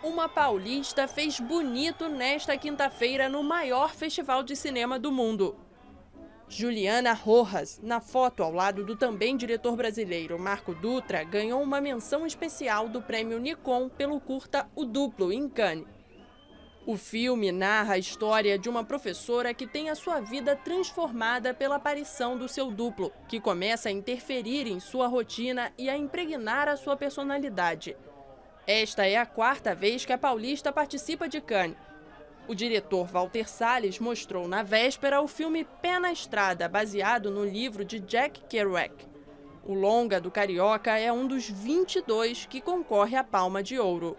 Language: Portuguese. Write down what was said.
Uma paulista fez bonito nesta quinta-feira no maior festival de cinema do mundo. Juliana Rojas, na foto ao lado do também diretor brasileiro Marco Dutra, ganhou uma menção especial do prêmio Nikon pelo curta O Duplo, em Cannes. O filme narra a história de uma professora que tem a sua vida transformada pela aparição do seu duplo, que começa a interferir em sua rotina e a impregnar a sua personalidade. Esta é a quarta vez que a paulista participa de Cannes. O diretor Walter Salles mostrou na véspera o filme Pé na Estrada, baseado no livro de Jack Kerouac. O longa do Carioca é um dos 22 que concorre à Palma de Ouro.